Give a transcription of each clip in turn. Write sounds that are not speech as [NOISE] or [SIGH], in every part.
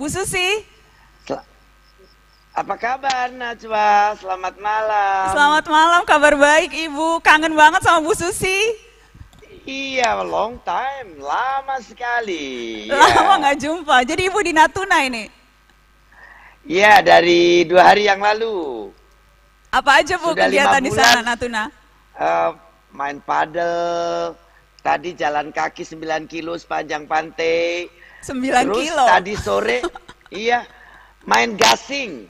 Bu Susi. Apa kabar Najwa? Selamat malam. Selamat malam, kabar baik Ibu. Kangen banget sama Bu Susi. Iya, long time, lama sekali. [LAUGHS] Lama nggak yeah. jumpa. Jadi ibu di Natuna ini? Iya, dari dua hari yang lalu. Apa aja bu Sudah kegiatan di sana Natuna? Uh, main paddle, tadi jalan kaki 9 kilo sepanjang pantai, 9 Terus kilo. tadi sore iya main gasing.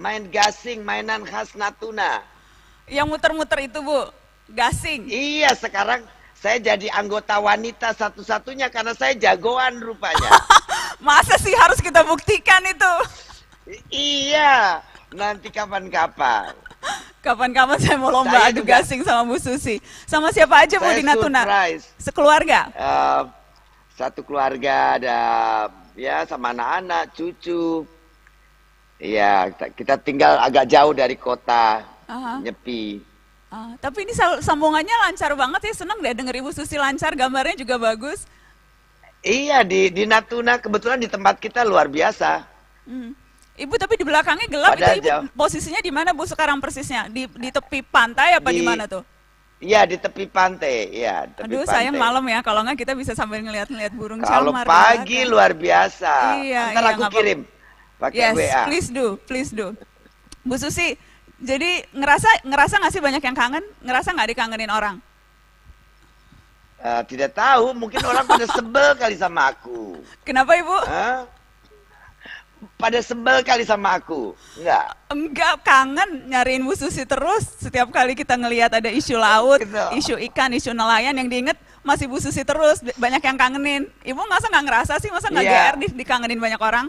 Main gasing, mainan khas Natuna. Yang muter-muter itu, Bu. Gasing. Iya, sekarang saya jadi anggota wanita satu-satunya karena saya jagoan rupanya. [LAUGHS] Masa sih harus kita buktikan itu? iya, nanti kapan-kapan. Kapan-kapan saya mau lomba saya adu juga. gasing sama Bu Susi. Sama siapa aja Bu di Natuna? Surprise. Sekeluarga? Uh, satu keluarga ada ya sama anak-anak, cucu. Iya, kita tinggal agak jauh dari kota, Aha. nyepi. Ah, tapi ini sambungannya lancar banget ya, senang deh denger Ibu Susi lancar, gambarnya juga bagus. Iya, di, di Natuna kebetulan di tempat kita luar biasa. Hmm. Ibu tapi di belakangnya gelap Padahal itu ibu posisinya di mana Bu sekarang persisnya? Di, di tepi pantai apa di mana tuh? Iya di tepi pantai, ya. Tepi Aduh, pantai. sayang malam ya. Kalau nggak kita bisa sambil ngeliat-ngeliat burung Kalo camar. Kalau pagi ya, kan? luar biasa. Iya, Ntar iya, aku kirim pakai yes, WA. please do, please do. Bu Susi, jadi ngerasa ngerasa nggak sih banyak yang kangen? Ngerasa nggak dikangenin orang? Uh, tidak tahu, mungkin orang pada [LAUGHS] sebel kali sama aku. Kenapa ibu? Huh? pada sebel kali sama aku? Enggak. Enggak, kangen nyariin Bu Susi terus. Setiap kali kita ngelihat ada isu laut, gitu. isu ikan, isu nelayan yang diinget masih Bu Susi terus. Banyak yang kangenin. Ibu masa nggak ngerasa sih? Masa nggak yeah. GR dikangenin banyak orang?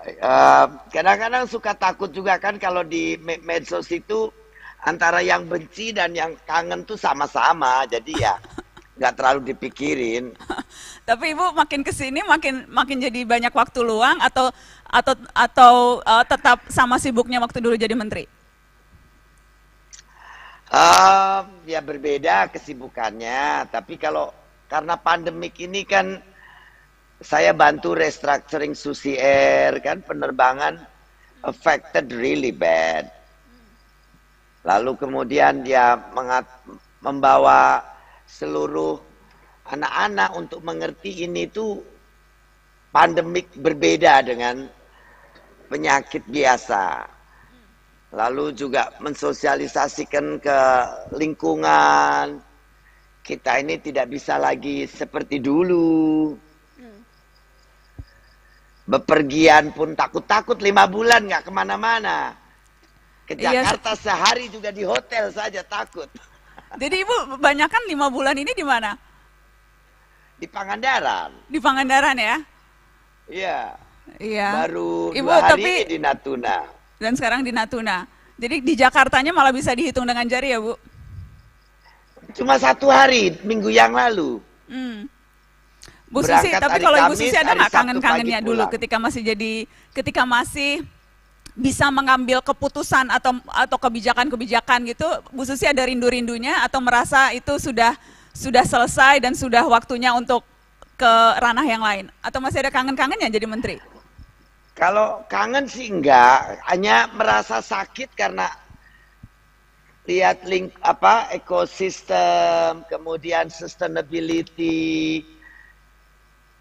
Ehm, kadang-kadang uh, suka takut juga kan kalau di med medsos itu antara yang benci dan yang kangen tuh sama-sama. Jadi ya [LAUGHS] nggak terlalu dipikirin. [LAUGHS] Tapi ibu makin kesini makin makin jadi banyak waktu luang atau atau atau uh, tetap sama sibuknya waktu dulu jadi menteri? Um, ya berbeda kesibukannya, tapi kalau karena pandemik ini kan saya bantu restructuring Susi Air kan penerbangan affected really bad. Hmm. Lalu kemudian dia mengat, membawa seluruh anak-anak untuk mengerti ini tuh pandemik berbeda dengan penyakit biasa. Lalu juga mensosialisasikan ke lingkungan. Kita ini tidak bisa lagi seperti dulu. Bepergian pun takut-takut lima bulan nggak kemana-mana. Ke iya, Jakarta iya. sehari juga di hotel saja takut. Jadi Ibu banyak kan lima bulan ini di mana? Di Pangandaran. Di Pangandaran ya? Iya. Iya. Baru Ibu dua hari tapi di Natuna. Dan sekarang di Natuna. Jadi di Jakartanya malah bisa dihitung dengan jari ya Bu? Cuma satu hari minggu yang lalu. Hmm. Bu Susi, tapi kalau Ibu Susi ada nggak kangen-kangennya dulu ketika masih jadi, ketika masih bisa mengambil keputusan atau atau kebijakan-kebijakan gitu, Bu ada rindu-rindunya atau merasa itu sudah sudah selesai dan sudah waktunya untuk ke ranah yang lain? Atau masih ada kangen-kangennya jadi menteri? Kalau kangen sih enggak, hanya merasa sakit karena lihat link apa ekosistem, kemudian sustainability,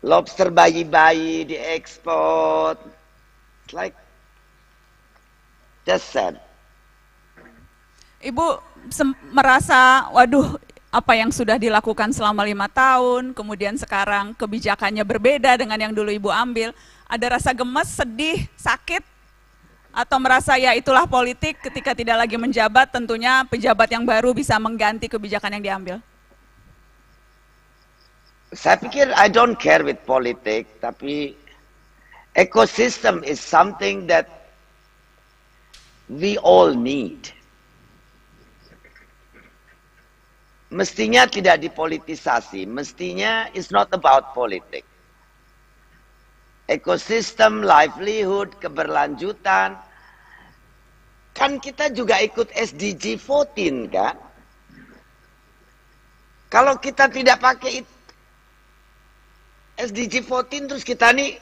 lobster bayi-bayi diekspor, like Just sad. Ibu merasa, waduh, apa yang sudah dilakukan selama lima tahun, kemudian sekarang kebijakannya berbeda dengan yang dulu ibu ambil, ada rasa gemes, sedih, sakit, atau merasa ya itulah politik ketika tidak lagi menjabat, tentunya pejabat yang baru bisa mengganti kebijakan yang diambil? Saya pikir I don't care with politik, tapi ekosistem is something that we all need. Mestinya tidak dipolitisasi, mestinya it's not about politics. Ekosistem, livelihood, keberlanjutan. Kan kita juga ikut SDG 14 kan? Kalau kita tidak pakai SDG 14 terus kita nih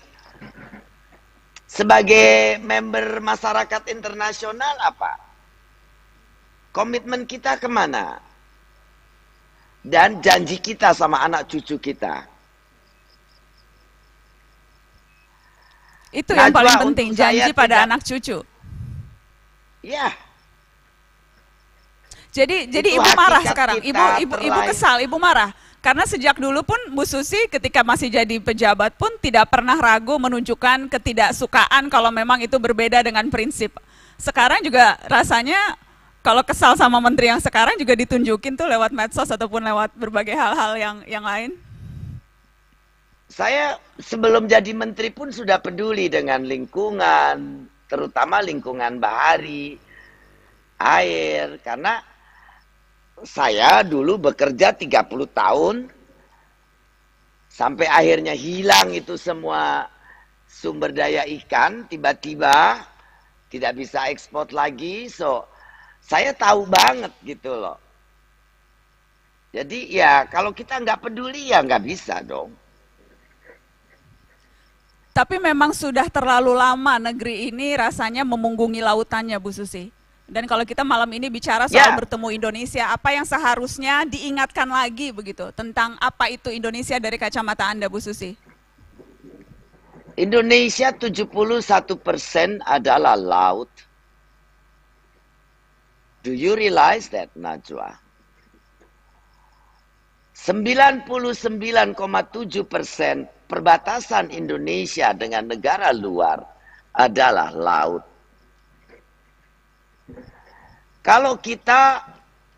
sebagai member masyarakat internasional apa? Komitmen kita kemana? Dan janji kita sama anak cucu kita. Itu Najwa yang nah, paling penting, janji pada anak cucu. Ya. Jadi jadi ibu marah sekarang, ibu ibu ibu kesal, ibu marah karena sejak dulu pun Bu Susi ketika masih jadi pejabat pun tidak pernah ragu menunjukkan ketidaksukaan kalau memang itu berbeda dengan prinsip. Sekarang juga rasanya kalau kesal sama menteri yang sekarang juga ditunjukin tuh lewat medsos ataupun lewat berbagai hal-hal yang yang lain. Saya sebelum jadi menteri pun sudah peduli dengan lingkungan, terutama lingkungan bahari, air karena saya dulu bekerja 30 tahun sampai akhirnya hilang itu semua sumber daya ikan tiba-tiba tidak bisa ekspor lagi so saya tahu banget gitu loh jadi ya kalau kita nggak peduli ya nggak bisa dong tapi memang sudah terlalu lama negeri ini rasanya memunggungi lautannya Bu Susi dan kalau kita malam ini bicara soal yeah. bertemu Indonesia, apa yang seharusnya diingatkan lagi begitu tentang apa itu Indonesia dari kacamata Anda, Bu Susi? Indonesia 71% adalah laut. Do you realize that, Najwa? 99,7% perbatasan Indonesia dengan negara luar adalah laut. Kalau kita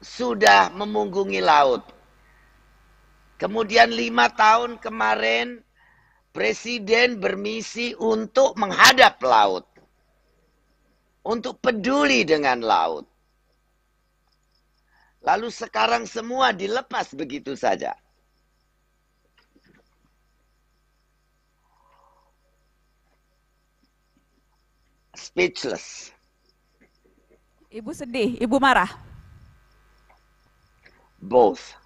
sudah memunggungi laut, kemudian lima tahun kemarin Presiden bermisi untuk menghadap laut, untuk peduli dengan laut. Lalu sekarang semua dilepas begitu saja. Speechless. Ibu sedih, ibu marah. Both.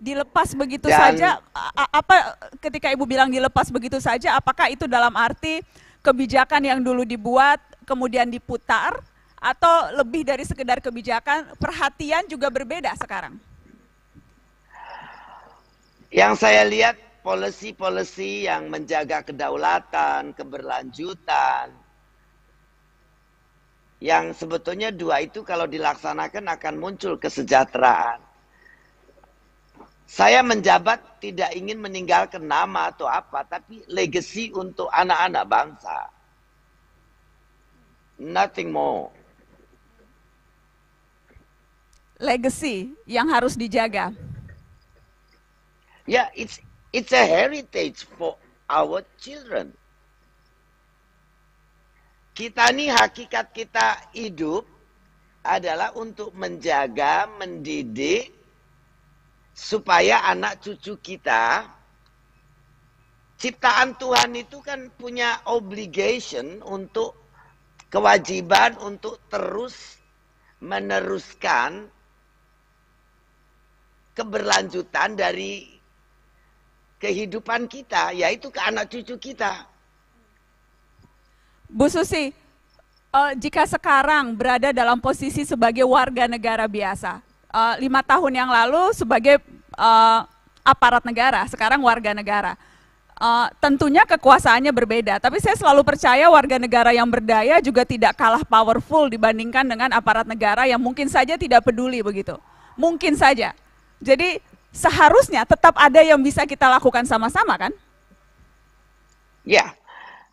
Dilepas begitu Dan, saja, apa ketika ibu bilang dilepas begitu saja, apakah itu dalam arti kebijakan yang dulu dibuat kemudian diputar atau lebih dari sekedar kebijakan, perhatian juga berbeda sekarang? Yang saya lihat polisi-polisi yang menjaga kedaulatan, keberlanjutan, yang sebetulnya dua itu kalau dilaksanakan akan muncul kesejahteraan. Saya menjabat tidak ingin meninggalkan nama atau apa, tapi legacy untuk anak-anak bangsa. Nothing more. Legacy yang harus dijaga. Ya, yeah, it's it's a heritage for our children. Kita ini hakikat kita hidup adalah untuk menjaga, mendidik supaya anak cucu kita ciptaan Tuhan itu kan punya obligation untuk kewajiban untuk terus meneruskan keberlanjutan dari kehidupan kita yaitu ke anak cucu kita. Bu Susi, uh, jika sekarang berada dalam posisi sebagai warga negara biasa, uh, lima tahun yang lalu sebagai uh, aparat negara, sekarang warga negara, uh, tentunya kekuasaannya berbeda. Tapi saya selalu percaya warga negara yang berdaya juga tidak kalah powerful dibandingkan dengan aparat negara yang mungkin saja tidak peduli begitu. Mungkin saja. Jadi seharusnya tetap ada yang bisa kita lakukan sama-sama kan? Ya,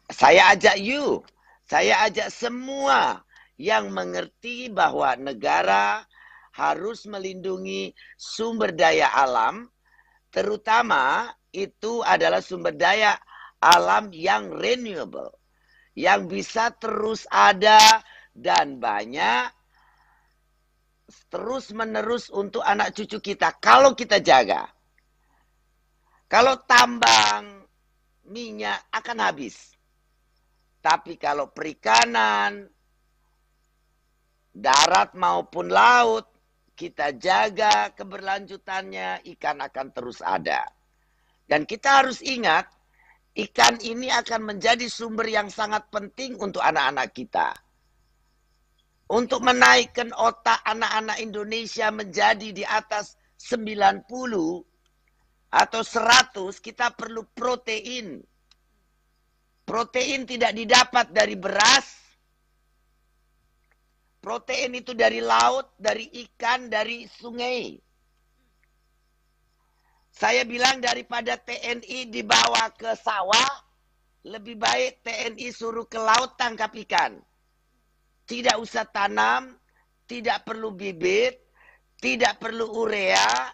saya ajak you, saya ajak semua yang mengerti bahwa negara harus melindungi sumber daya alam, terutama itu adalah sumber daya alam yang renewable, yang bisa terus ada dan banyak terus menerus untuk anak cucu kita kalau kita jaga. Kalau tambang minyak akan habis. Tapi kalau perikanan, darat maupun laut, kita jaga keberlanjutannya, ikan akan terus ada. Dan kita harus ingat, ikan ini akan menjadi sumber yang sangat penting untuk anak-anak kita. Untuk menaikkan otak anak-anak Indonesia menjadi di atas 90 atau 100, kita perlu protein Protein tidak didapat dari beras. Protein itu dari laut, dari ikan, dari sungai. Saya bilang daripada TNI dibawa ke sawah, lebih baik TNI suruh ke laut tangkap ikan. Tidak usah tanam, tidak perlu bibit, tidak perlu urea,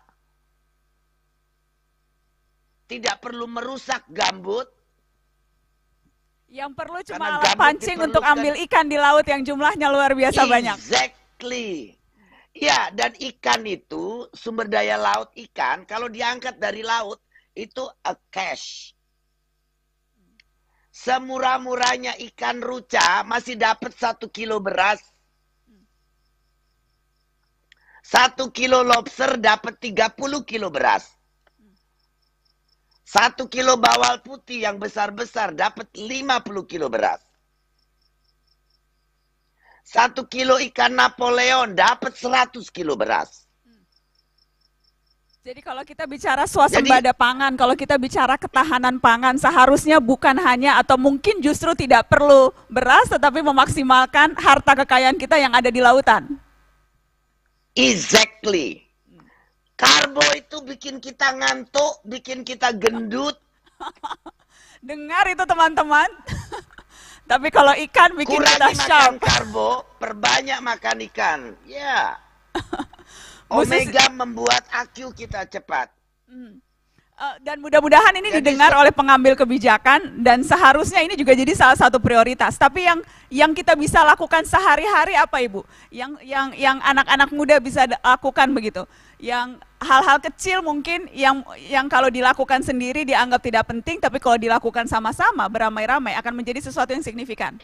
tidak perlu merusak gambut, yang perlu cuma alat pancing untuk ambil ikan di laut yang jumlahnya luar biasa exactly. banyak. Exactly. Ya, dan ikan itu sumber daya laut ikan kalau diangkat dari laut itu a cash. Semurah-murahnya ikan ruca masih dapat satu kilo beras. Satu kilo lobster dapat 30 kilo beras. Satu kilo bawal putih yang besar-besar dapat 50 kilo beras. Satu kilo ikan Napoleon dapat 100 kilo beras. Jadi kalau kita bicara swasembada pangan, kalau kita bicara ketahanan pangan, seharusnya bukan hanya atau mungkin justru tidak perlu beras, tetapi memaksimalkan harta kekayaan kita yang ada di lautan. Exactly. Karbo itu bikin kita ngantuk, bikin kita gendut. [LAUGHS] Dengar itu teman-teman. [LAUGHS] Tapi kalau ikan bikin Kurangi kita sharp. makan karbo, perbanyak makan ikan. Ya. Yeah. [LAUGHS] Omega membuat IQ kita cepat. Hmm. Eh, dan mudah-mudahan ini didengar oleh pengambil kebijakan dan seharusnya ini juga jadi salah satu prioritas. Tapi yang yang kita bisa lakukan sehari-hari apa Ibu? Yang yang yang anak-anak muda bisa lakukan begitu. Yang hal-hal kecil mungkin yang yang kalau dilakukan sendiri dianggap tidak penting, tapi kalau dilakukan sama-sama beramai-ramai akan menjadi sesuatu yang signifikan.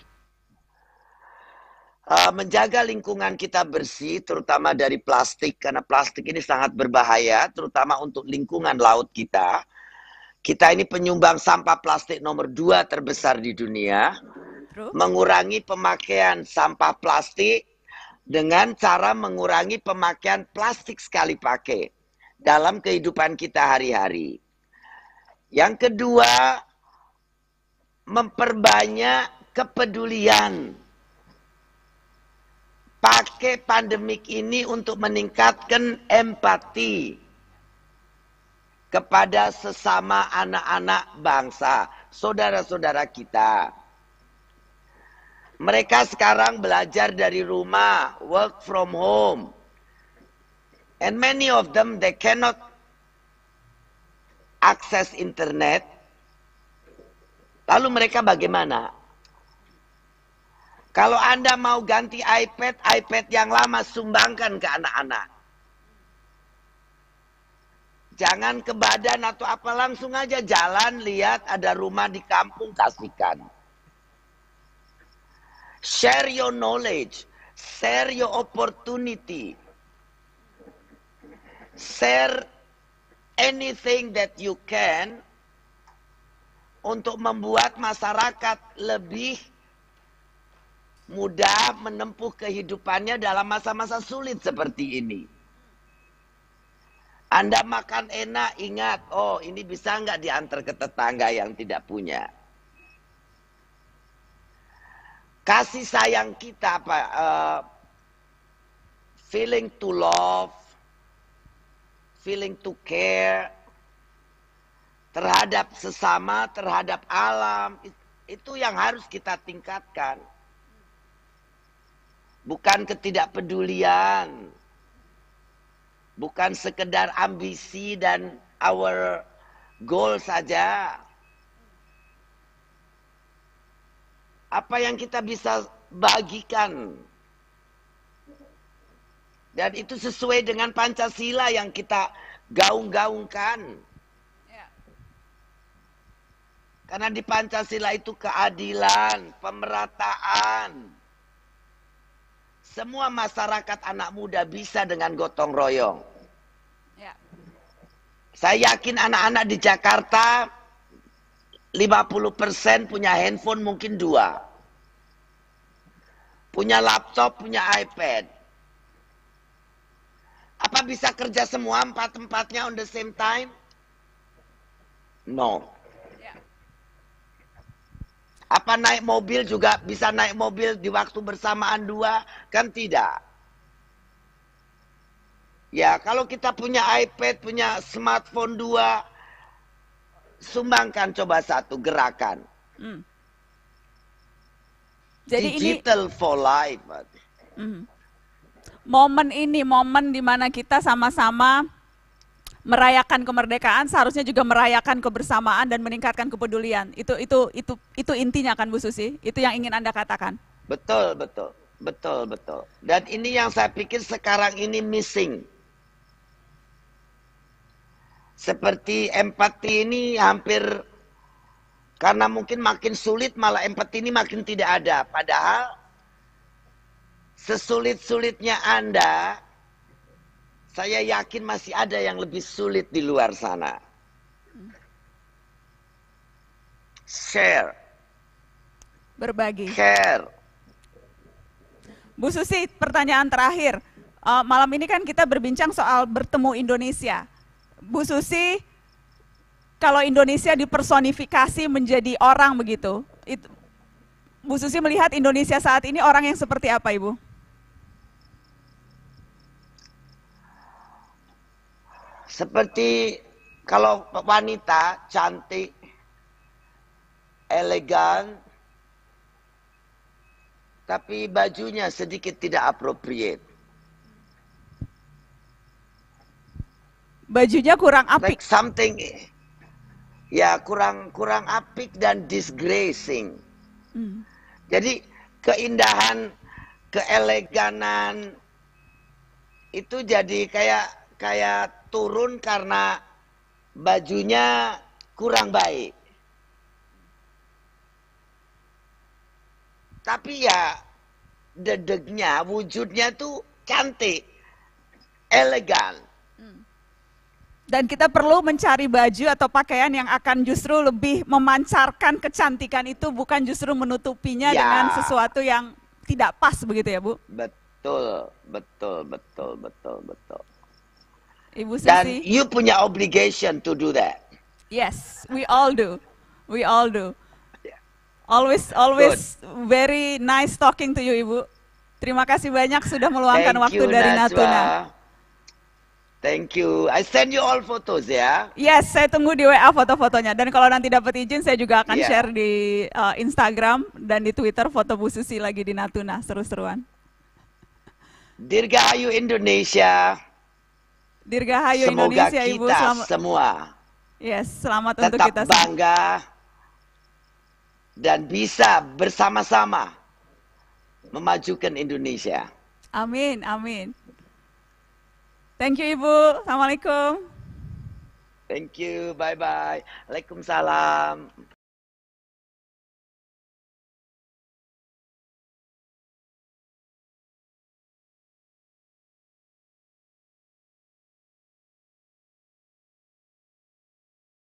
Eh, menjaga lingkungan kita bersih, terutama dari plastik, karena plastik ini sangat berbahaya, terutama untuk lingkungan laut kita. Kita ini penyumbang sampah plastik nomor dua terbesar di dunia. Mengurangi pemakaian sampah plastik dengan cara mengurangi pemakaian plastik sekali pakai dalam kehidupan kita hari-hari. Yang kedua, memperbanyak kepedulian pakai pandemik ini untuk meningkatkan empati kepada sesama anak-anak bangsa, saudara-saudara kita. Mereka sekarang belajar dari rumah, work from home. And many of them they cannot access internet. Lalu mereka bagaimana? Kalau Anda mau ganti iPad, iPad yang lama sumbangkan ke anak-anak. Jangan ke badan atau apa langsung aja jalan lihat ada rumah di kampung kasihkan. Share your knowledge, share your opportunity. Share anything that you can untuk membuat masyarakat lebih mudah menempuh kehidupannya dalam masa-masa sulit seperti ini. Anda makan enak, ingat, oh ini bisa nggak diantar ke tetangga yang tidak punya. Kasih sayang kita, apa, uh, eh, feeling to love, feeling to care terhadap sesama, terhadap alam, itu yang harus kita tingkatkan bukan ketidakpedulian, bukan sekedar ambisi dan our goal saja. Apa yang kita bisa bagikan dan itu sesuai dengan Pancasila yang kita gaung-gaungkan. Ya. Karena di Pancasila itu keadilan, pemerataan, semua masyarakat anak muda bisa dengan gotong royong. Ya. Saya yakin anak-anak di Jakarta 50% punya handphone mungkin dua. Punya laptop, punya iPad. Apa bisa kerja semua empat-empatnya on the same time? No apa naik mobil juga bisa naik mobil di waktu bersamaan dua kan tidak ya kalau kita punya iPad punya smartphone dua sumbangkan coba satu gerakan hmm. jadi digital ini... for life hmm. momen ini momen dimana kita sama-sama merayakan kemerdekaan seharusnya juga merayakan kebersamaan dan meningkatkan kepedulian. Itu itu itu itu intinya kan Bu Susi. Itu yang ingin Anda katakan. Betul, betul. Betul, betul. Dan ini yang saya pikir sekarang ini missing. Seperti empati ini hampir karena mungkin makin sulit malah empati ini makin tidak ada. Padahal sesulit-sulitnya Anda saya yakin masih ada yang lebih sulit di luar sana. Share. Berbagi. Share. Bu Susi, pertanyaan terakhir. Uh, malam ini kan kita berbincang soal bertemu Indonesia. Bu Susi, kalau Indonesia dipersonifikasi menjadi orang begitu, itu, Bu Susi melihat Indonesia saat ini orang yang seperti apa, Ibu? Seperti kalau wanita cantik, elegan, tapi bajunya sedikit tidak appropriate. Bajunya kurang apik. Like something, ya kurang kurang apik dan disgracing. Hmm. Jadi keindahan, keeleganan itu jadi kayak kayak turun karena bajunya kurang baik. Tapi ya dedeknya, wujudnya tuh cantik, elegan. Hmm. Dan kita perlu mencari baju atau pakaian yang akan justru lebih memancarkan kecantikan itu, bukan justru menutupinya ya. dengan sesuatu yang tidak pas begitu ya Bu? Betul, betul, betul, betul, betul. Ibu Susi. Dan you punya obligation to do that. Yes, we all do. We all do. Always always Good. very nice talking to you Ibu. Terima kasih banyak sudah meluangkan Thank waktu you, dari Natuna. Natuna. Thank you. I send you all photos ya. Yeah? Yes, saya tunggu di WA foto-fotonya. Dan kalau nanti dapat izin, saya juga akan yeah. share di uh, Instagram dan di Twitter foto Bu Susi lagi di Natuna, seru-seruan. Dirgahayu Indonesia. Dirgahayu Semoga Indonesia kita Ibu selamat semua. Yes, selamat tetap untuk kita bangga dan bisa bersama-sama memajukan Indonesia. Amin, amin. Thank you Ibu. Assalamualaikum. Thank you. Bye bye. Waalaikumsalam.